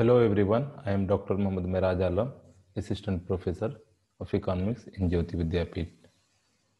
Hello everyone, I am Dr. Mohammad Miraj Alam, Assistant Professor of Economics in Jyoti Vidyapit.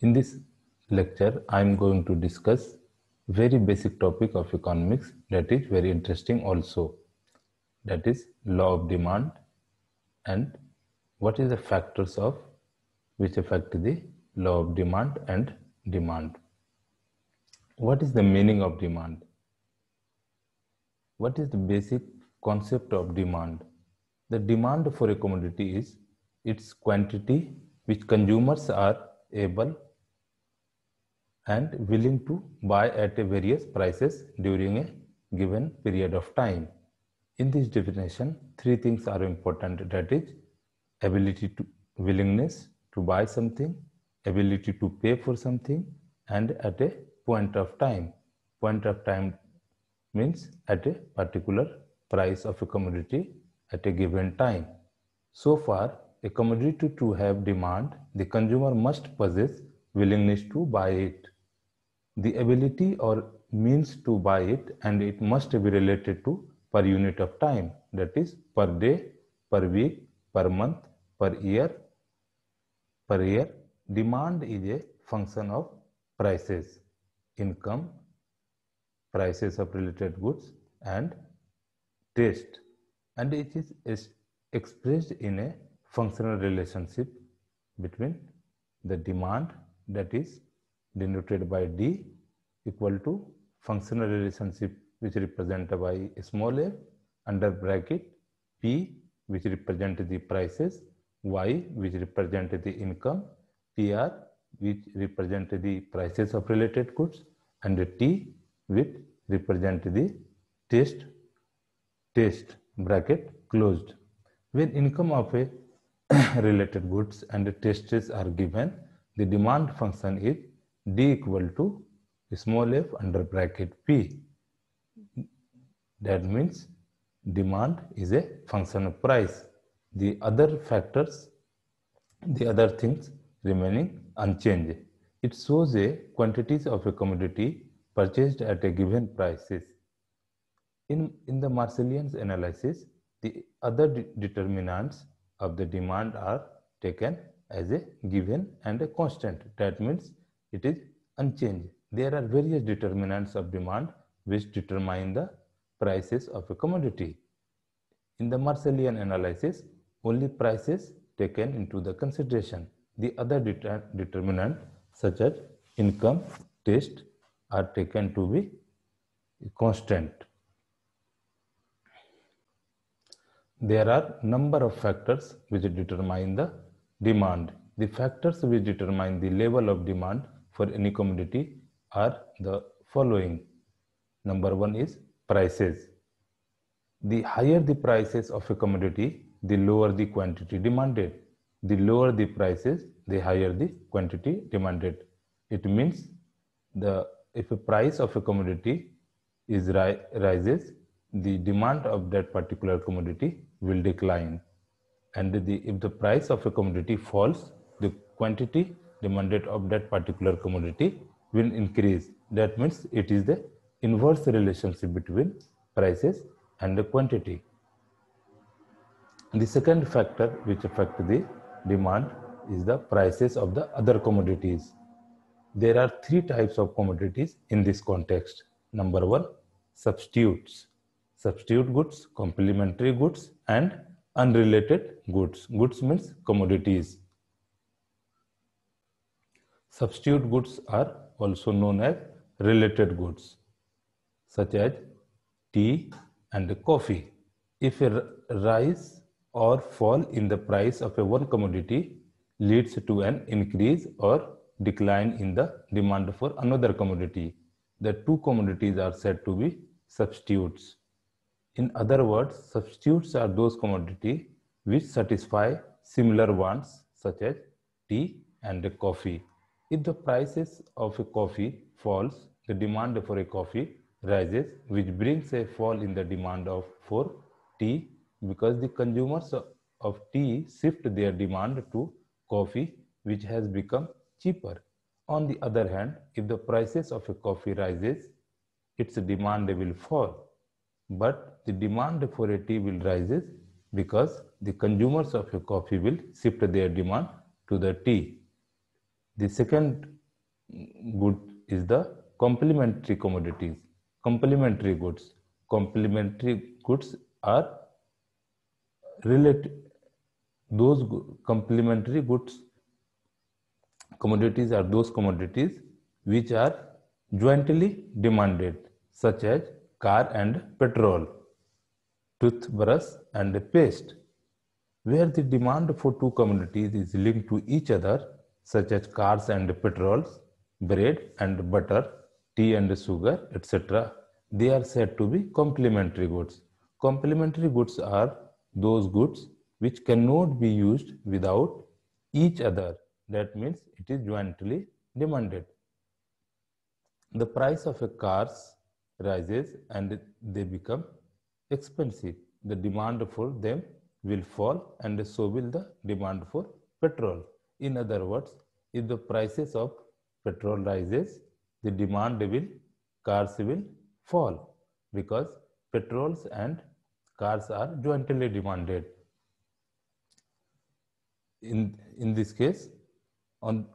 In this lecture, I am going to discuss very basic topic of economics that is very interesting also. That is law of demand and what is the factors of which affect the law of demand and demand. What is the meaning of demand? What is the basic concept of demand. The demand for a commodity is its quantity which consumers are able and willing to buy at various prices during a given period of time. In this definition, three things are important that is ability to willingness to buy something, ability to pay for something and at a point of time. Point of time means at a particular price of a commodity at a given time. So far, a commodity to have demand, the consumer must possess willingness to buy it, the ability or means to buy it, and it must be related to per unit of time, that is, per day, per week, per month, per year, per year. Demand is a function of prices, income, prices of related goods, and taste and it is, expressed in a functional relationship between the demand that is denoted by D equal to functional relationship which represented by small f under bracket P which represent the prices, Y which represent the income, PR which represent the prices of related goods and T which represent the taste test bracket closed when income of a related goods and the test is are given the demand function is d equal to small f under bracket p that means demand is a function of price the other factors the other things remaining unchanged it shows a quantities of a commodity purchased at a given prices in, in the Marcellian analysis, the other de determinants of the demand are taken as a given and a constant. That means it is unchanged. There are various determinants of demand which determine the prices of a commodity. In the Marcellian analysis, only prices taken into the consideration. The other deter determinant such as income, taste are taken to be constant. There are number of factors which determine the demand. The factors which determine the level of demand for any commodity are the following. Number one is prices. The higher the prices of a commodity, the lower the quantity demanded. The lower the prices, the higher the quantity demanded. It means the if a price of a commodity is ri rises, the demand of that particular commodity will decline. And the, if the price of a commodity falls, the quantity demanded of that particular commodity will increase. That means it is the inverse relationship between prices and the quantity. The second factor which affect the demand is the prices of the other commodities. There are three types of commodities in this context. Number one, substitutes substitute goods, complementary goods, and unrelated goods. Goods means commodities. Substitute goods are also known as related goods, such as tea and coffee. If a rise or fall in the price of a one commodity leads to an increase or decline in the demand for another commodity, the two commodities are said to be substitutes. In other words, substitutes are those commodities which satisfy similar wants such as tea and coffee. If the prices of a coffee falls, the demand for a coffee rises which brings a fall in the demand of for tea because the consumers of tea shift their demand to coffee which has become cheaper. On the other hand, if the prices of a coffee rises, its demand will fall. But the demand for a tea will rises because the consumers of a coffee will shift their demand to the tea. The second good is the complementary commodities, complementary goods. Complementary goods are relate those complementary goods commodities are those commodities which are jointly demanded such as car and petrol toothbrush and paste, where the demand for two commodities is linked to each other, such as cars and petrols, bread and butter, tea and sugar, etc. They are said to be complementary goods. Complementary goods are those goods which cannot be used without each other. That means it is jointly demanded. The price of a car rises and they become expensive. The demand for them will fall and so will the demand for petrol. In other words, if the prices of petrol rises, the demand will, cars will fall because petrols and cars are jointly demanded. In, in this case, on,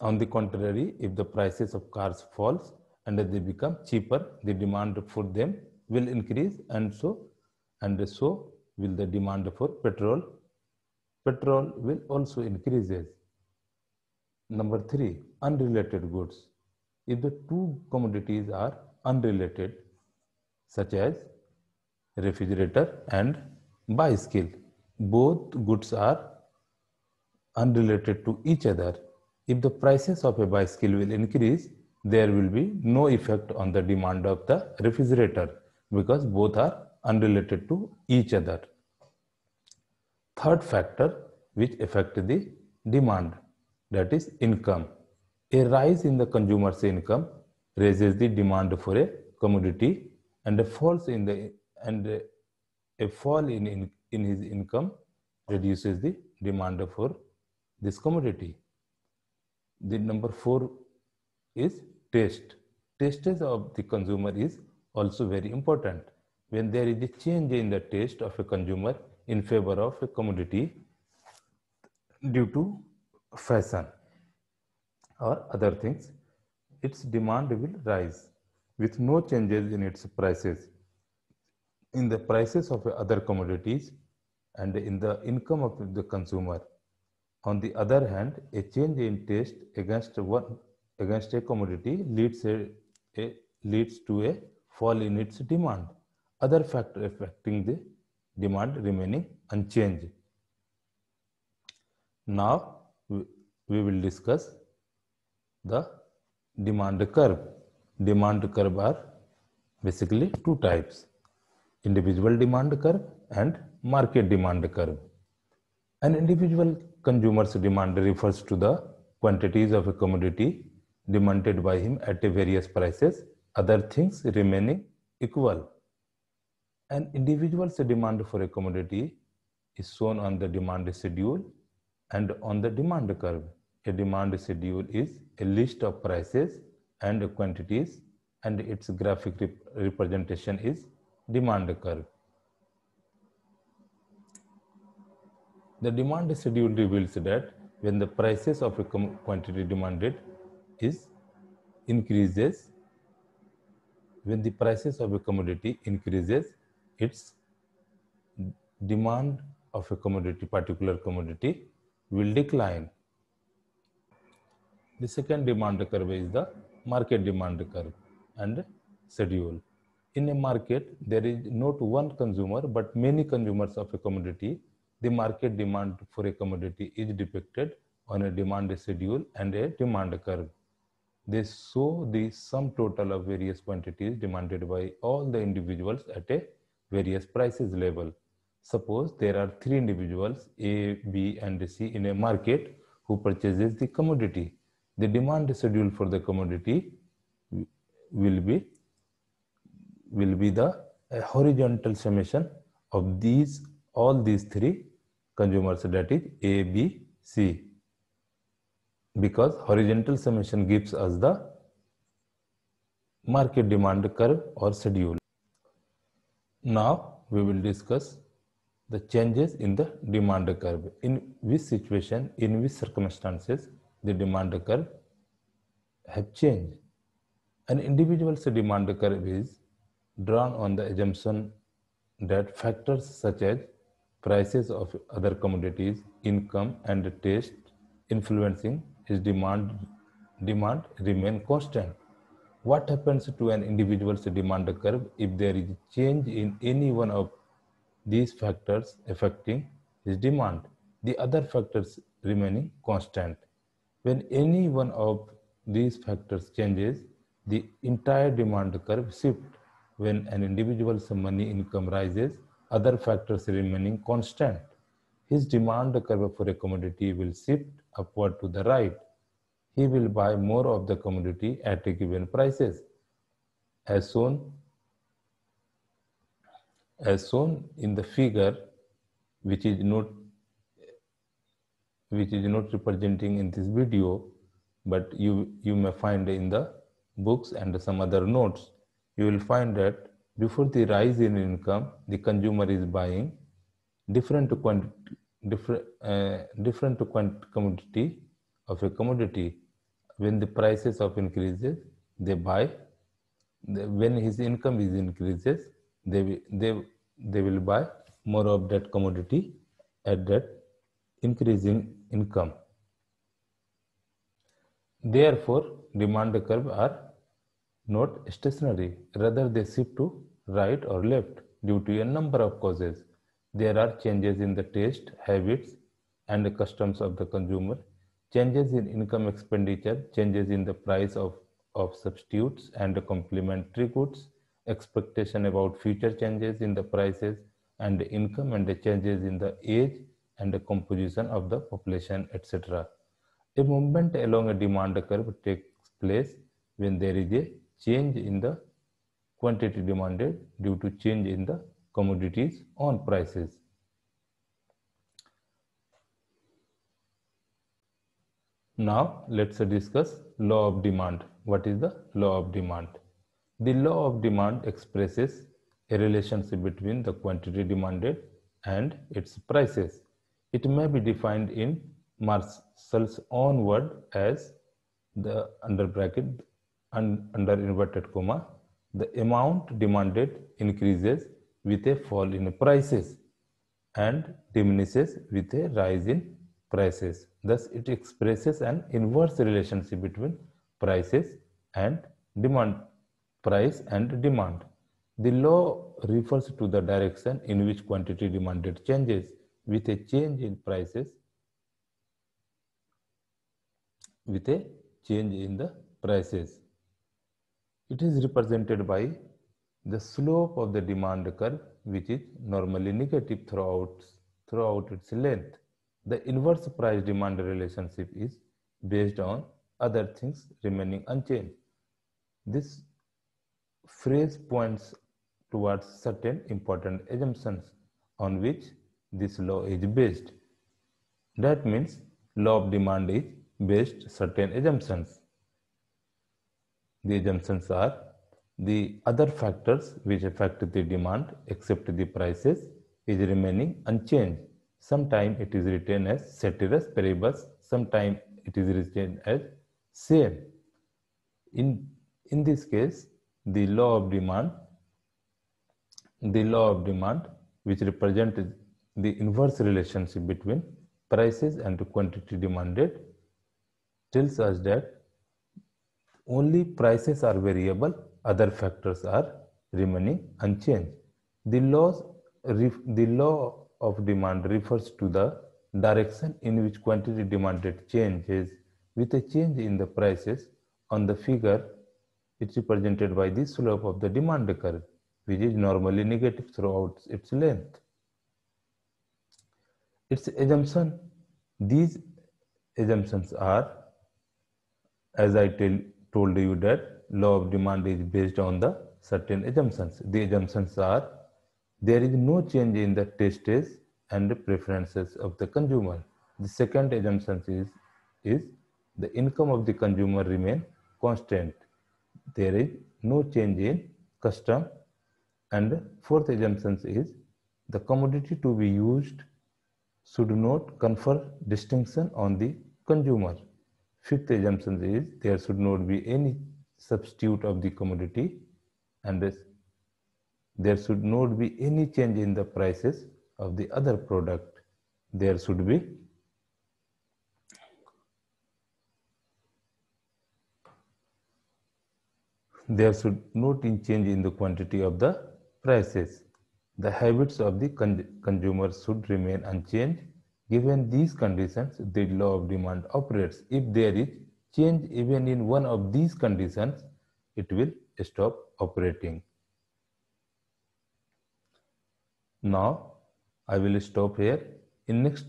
on the contrary, if the prices of cars falls and they become cheaper, the demand for them will increase and so and so will the demand for petrol petrol will also increases number 3 unrelated goods if the two commodities are unrelated such as refrigerator and bicycle both goods are unrelated to each other if the prices of a bicycle will increase there will be no effect on the demand of the refrigerator because both are unrelated to each other. Third factor which affect the demand that is income. A rise in the consumer's income raises the demand for a commodity and a falls in the and a fall in, in, in his income reduces the demand for this commodity. The number four is taste. Taste of the consumer is also very important. When there is a change in the taste of a consumer in favor of a commodity due to fashion or other things, its demand will rise with no changes in its prices. In the prices of other commodities and in the income of the consumer. On the other hand, a change in taste against one against a commodity leads a, a leads to a fall in its demand. Other factor affecting the demand remaining unchanged. Now we will discuss the demand curve. Demand curve are basically two types, individual demand curve and market demand curve. An individual consumer's demand refers to the quantities of a commodity demanded by him at various prices other things remaining equal. An individual's demand for a commodity is shown on the demand schedule and on the demand curve. A demand schedule is a list of prices and quantities and its graphic rep representation is demand curve. The demand schedule reveals that when the prices of a quantity demanded is increases, when the prices of a commodity increases, its demand of a commodity, particular commodity, will decline. The second demand curve is the market demand curve and schedule. In a market, there is not one consumer but many consumers of a commodity. The market demand for a commodity is depicted on a demand schedule and a demand curve. They show the sum total of various quantities demanded by all the individuals at a various prices level. Suppose there are three individuals A, B and C in a market who purchases the commodity. The demand schedule for the commodity will be will be the horizontal summation of these all these three consumers that is A, B, C because horizontal summation gives us the market demand curve or schedule. Now we will discuss the changes in the demand curve. In which situation, in which circumstances the demand curve have changed. An individual's demand curve is drawn on the assumption that factors such as prices of other commodities, income and taste influencing his demand demand remain constant. What happens to an individual's demand curve if there is change in any one of these factors affecting his demand, the other factors remaining constant? When any one of these factors changes, the entire demand curve shift. When an individual's money income rises, other factors remaining constant, his demand curve for a commodity will shift upward to the right. He will buy more of the commodity at a given prices as shown as shown in the figure which is not which is not representing in this video but you you may find in the books and some other notes you will find that before the rise in income the consumer is buying different quantity different uh, different to commodity of a commodity when the prices of increases they buy when his income is increases they they they will buy more of that commodity at that increasing income therefore demand curve are not stationary rather they shift to right or left due to a number of causes there are changes in the taste, habits, and the customs of the consumer, changes in income expenditure, changes in the price of, of substitutes and the complementary goods, expectation about future changes in the prices and the income and the changes in the age and the composition of the population, etc. A movement along a demand curve takes place when there is a change in the quantity demanded due to change in the commodities on prices. Now let's discuss law of demand. What is the law of demand? The law of demand expresses a relationship between the quantity demanded and its prices. It may be defined in Marshall's own word as the under bracket and under inverted comma the amount demanded increases with a fall in prices and diminishes with a rise in prices. Thus, it expresses an inverse relationship between prices and demand. Price and demand. The law refers to the direction in which quantity demanded changes with a change in prices with a change in the prices. It is represented by the slope of the demand curve which is normally negative throughout throughout its length the inverse price demand relationship is based on other things remaining unchanged this phrase points towards certain important assumptions on which this law is based that means law of demand is based certain assumptions the assumptions are the other factors which affect the demand except the prices is remaining unchanged. Sometimes it is written as ceteris paribus, sometimes it is written as same. In, in this case, the law of demand, the law of demand which represents the inverse relationship between prices and quantity demanded tells us that only prices are variable other factors are remaining unchanged. The, laws, the law of demand refers to the direction in which quantity demanded changes with a change in the prices on the figure it's represented by the slope of the demand curve which is normally negative throughout its length. Its assumption, these assumptions are as I tell, told you that law of demand is based on the certain assumptions. The assumptions are there is no change in the tastes and preferences of the consumer. The second assumption is, is the income of the consumer remain constant. There is no change in custom. And fourth assumption is the commodity to be used should not confer distinction on the consumer. Fifth assumption is there should not be any substitute of the commodity and this, there should not be any change in the prices of the other product. There should be there should not in change in the quantity of the prices. The habits of the con consumers should remain unchanged. Given these conditions, the law of demand operates if there is change even in one of these conditions, it will stop operating. Now, I will stop here. In next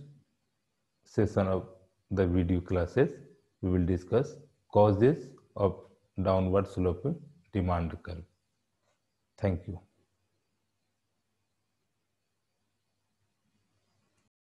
session of the video classes, we will discuss causes of downward sloping demand curve. Thank you.